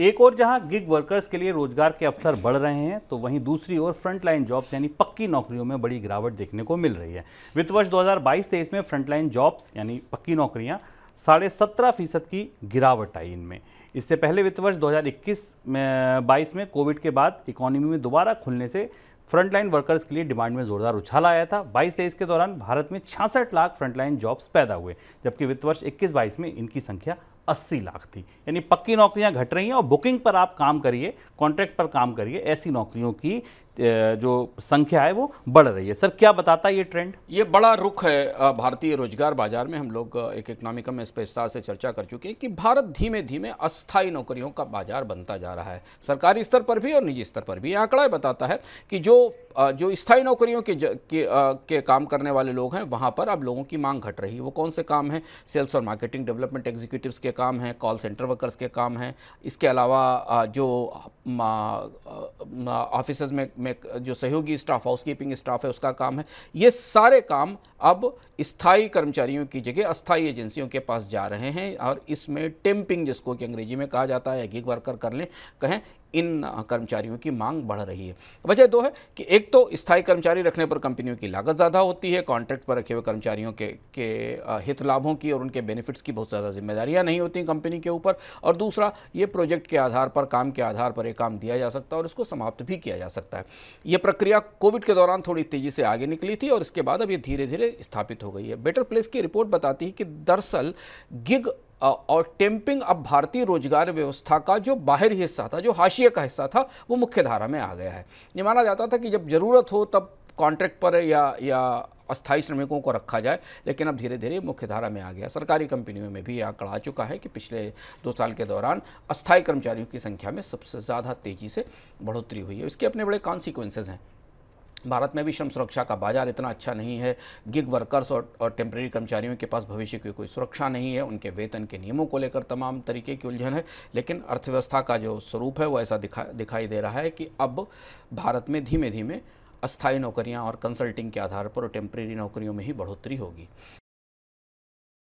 एक और जहां गिग वर्कर्स के लिए रोजगार के अवसर बढ़ रहे हैं तो वहीं दूसरी ओर फ्रंटलाइन जॉब्स यानी पक्की नौकरियों में बड़ी गिरावट देखने को मिल रही है वित्त वर्ष 2022-23 में फ्रंटलाइन जॉब्स यानी पक्की नौकरियां साढ़े सत्रह फीसद की गिरावट आई इनमें इससे पहले वित्त वर्ष 2021 में बाईस में कोविड के बाद इकोनॉमी में दोबारा खुलने से फ्रंटलाइन वर्कर्स के लिए डिमांड में जोरदार उछाल आया था बाईस तेईस के दौरान भारत में छियासठ लाख फ्रंटलाइन जॉब्स पैदा हुए जबकि वित्त वर्ष इक्कीस बाईस में इनकी संख्या अस्सी लाख थी यानी पक्की नौकरियां घट रही हैं और बुकिंग पर आप काम करिए कॉन्ट्रैक्ट पर काम करिए ऐसी नौकरियों की जो संख्या है वो बढ़ रही है सर क्या बताता है ये ट्रेंड ये बड़ा रुख है भारतीय रोजगार बाजार में हम लोग एक इकोनॉमिकम में इस पर विस्तार से चर्चा कर चुके हैं कि भारत धीमे धीमे अस्थायी नौकरियों का बाजार बनता जा रहा है सरकारी स्तर पर भी और निजी स्तर पर भी आंकड़ा बताता है कि जो जो स्थायी नौकरियों के, के, के काम करने वाले लोग हैं वहाँ पर अब लोगों की मांग घट रही है वो कौन से काम हैं सेल्स और मार्केटिंग डेवलपमेंट एग्जीक्यूटिव के काम हैं कॉल सेंटर वर्कर्स के काम हैं इसके अलावा जो ऑफिस में, में जो सहयोगी स्टाफ हाउस कीपिंग स्टाफ है उसका काम है ये सारे काम अब स्थायी कर्मचारियों की जगह अस्थायी एजेंसियों के पास जा रहे हैं और इसमें टेम्पिंग जिसको कि अंग्रेजी में कहा जाता है गिग वर्कर कर लें कहें इन कर्मचारियों की मांग बढ़ रही है वजह दो है कि एक तो स्थायी कर्मचारी रखने पर कंपनियों की लागत ज़्यादा होती है कॉन्ट्रैक्ट पर रखे हुए कर्मचारियों के के हित लाभों की और उनके बेनिफिट्स की बहुत ज़्यादा जिम्मेदारियां नहीं होती कंपनी के ऊपर और दूसरा ये प्रोजेक्ट के आधार पर काम के आधार पर एक काम दिया जा सकता है और इसको समाप्त भी किया जा सकता है ये प्रक्रिया कोविड के दौरान थोड़ी तेज़ी से आगे निकली थी और इसके बाद अब ये धीरे धीरे स्थापित हो गई है बेटर प्लेस की रिपोर्ट बताती है कि दरअसल गिग और टेम्पिंग अब भारतीय रोजगार व्यवस्था का जो बाहरी हिस्सा था जो हाशिए का हिस्सा था वो मुख्य धारा में आ गया है ये माना जाता था कि जब ज़रूरत हो तब कॉन्ट्रैक्ट पर या या अस्थायी श्रमिकों को रखा जाए लेकिन अब धीरे धीरे मुख्यधारा में आ गया सरकारी कंपनियों में भी यह आंकड़ा आ चुका है कि पिछले दो साल के दौरान अस्थायी कर्मचारियों की संख्या में सबसे ज़्यादा तेज़ी से बढ़ोतरी हुई है इसके अपने बड़े कॉन्सिक्वेंसेज हैं भारत में भी श्रम सुरक्षा का बाजार इतना अच्छा नहीं है गिग वर्कर्स और, और टेम्प्रेरी कर्मचारियों के पास भविष्य की कोई सुरक्षा नहीं है उनके वेतन के नियमों को लेकर तमाम तरीके की उलझन है लेकिन अर्थव्यवस्था का जो स्वरूप है वो ऐसा दिखा दिखाई दे रहा है कि अब भारत में धीमे धीमे अस्थायी नौकरियां और कंसल्टिंग के आधार पर और टेम्प्रेरी नौकरियों में ही बढ़ोतरी होगी